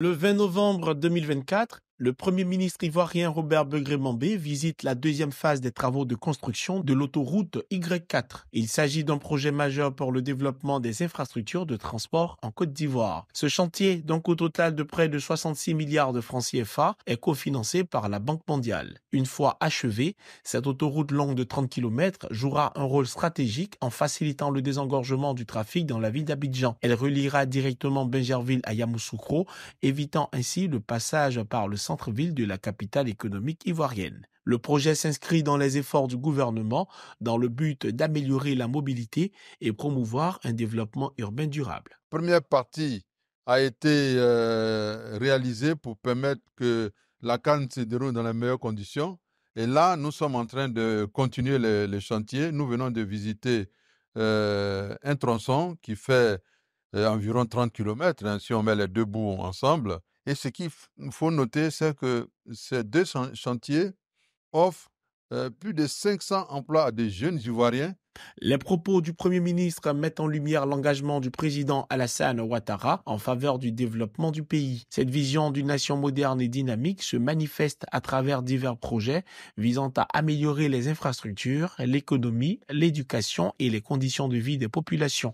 Le 20 novembre 2024, le Premier ministre ivoirien Robert Begré-Mambé visite la deuxième phase des travaux de construction de l'autoroute Y4. Il s'agit d'un projet majeur pour le développement des infrastructures de transport en Côte d'Ivoire. Ce chantier, donc au total de près de 66 milliards de francs CFA, est cofinancé par la Banque mondiale. Une fois achevé, cette autoroute longue de 30 km jouera un rôle stratégique en facilitant le désengorgement du trafic dans la ville d'Abidjan. Elle reliera directement Benjerville à Yamoussoukro, évitant ainsi le passage par le centre-ville de la capitale économique ivoirienne. Le projet s'inscrit dans les efforts du gouvernement dans le but d'améliorer la mobilité et promouvoir un développement urbain durable. première partie a été euh, réalisée pour permettre que la canne se déroule dans les meilleures conditions. Et là, nous sommes en train de continuer le, chantier. Nous venons de visiter euh, un tronçon qui fait euh, environ 30 km, hein, si on met les deux bouts ensemble. Et ce qu'il faut noter, c'est que ces deux chantiers offrent euh, plus de 500 emplois à des jeunes Ivoiriens. Les propos du Premier ministre mettent en lumière l'engagement du président Alassane Ouattara en faveur du développement du pays. Cette vision d'une nation moderne et dynamique se manifeste à travers divers projets visant à améliorer les infrastructures, l'économie, l'éducation et les conditions de vie des populations.